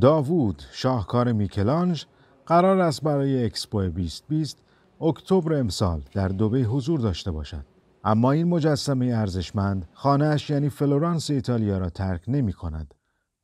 داوود شاهکار میکلانج قرار است برای اکسپو 2020 اکتبر امسال در دوبه حضور داشته باشد اما این مجسمه ارزشمند خانهاش یعنی فلورانس ایتالیا را ترک نمی کند.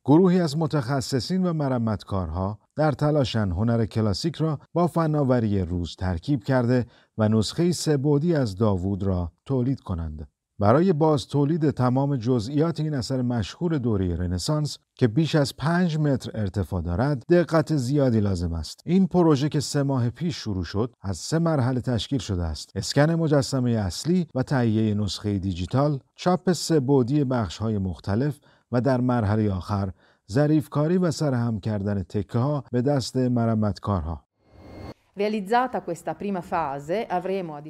گروهی از متخصصین و مرمتکارها در تلاشن هنر کلاسیک را با فناوری روز ترکیب کرده و نسخه سبودی از داوود را تولید کنند. برای باز تولید تمام جزئیات این اثر مشهور دوره رنسانس که بیش از 5 متر ارتفاع دارد دقت زیادی لازم است این پروژه که سه ماه پیش شروع شد از سه مرحله تشکیل شده است اسکن مجسمه اصلی و تهیه نسخه دیجیتال چاپ سه بعدی بخش های مختلف و در مرحله آخر ظریفکاری و سرهم کردن تکه ها به دست مرمتکارها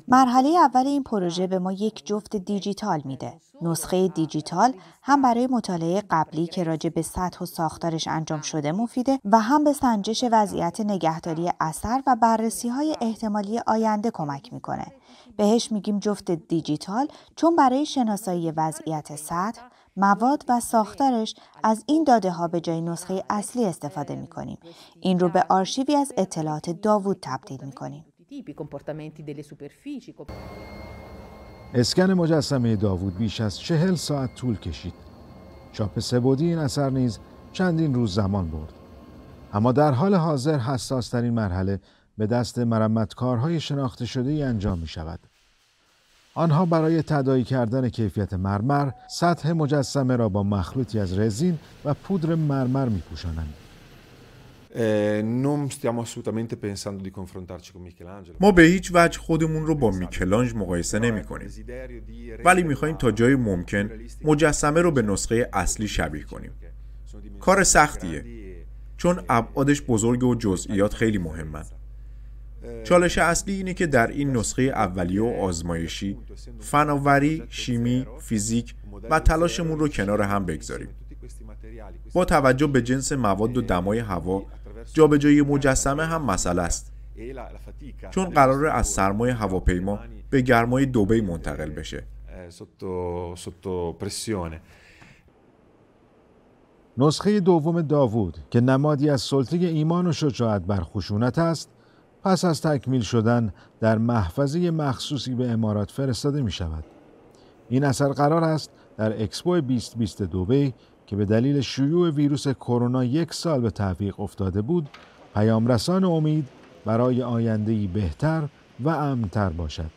مرحله اول این پروژه به ما یک جفت دیجیتال میده. نسخه دیجیتال هم برای مطالعه قبلی که راجع به سطح و ساختارش انجام شده مفیده و هم به سنجش وضعیت نگهداری اثر و بررسی های احتمالی آینده کمک میکنه. بهش میگیم جفت دیجیتال چون برای شناسایی وضعیت سطح مواد و ساختارش از این داده ها به جای نسخه اصلی استفاده می کنیم. این رو به آرشیوی از اطلاعات داوود تبدیل می کنیم. اسکن مجسمه داوود بیش از چهل ساعت طول کشید. چاپ سبودی این اثر نیز چندین روز زمان برد. اما در حال حاضر حساس ترین مرحله به دست مرمتکارهای شناخته شده ای انجام می شود. آنها برای تدایی کردن کیفیت مرمر سطح مجسمه را با مخلوطی از رزین و پودر مرمر می پوشانند. ما به هیچ وجه خودمون رو با میکلانج مقایسه نمی کنیم ولی می تا جای ممکن مجسمه رو به نسخه اصلی شبیه کنیم کار سختیه چون ابعادش بزرگ و جزئیات خیلی مهمند چالش اصلی اینه که در این نسخه اولیه و آزمایشی فناوری، شیمی، فیزیک و تلاشمون رو کنار هم بگذاریم. با توجه به جنس مواد و دمای هوا، جابجایی مجسمه هم مسئله است. چون قرار از سرمای هواپیما به گرمای دوبی منتقل بشه. نسخه دوم داوود که نمادی از سلطه ایمان و شجاعت بر خشونت است پس از تکمیل شدن در محفظه مخصوصی به امارات فرستاده می شود. این اثر قرار است در اکسپو 2020 دوبی که به دلیل شیوع ویروس کرونا یک سال به تعویق افتاده بود پیامرسان امید برای آیندهی بهتر و امنتر باشد.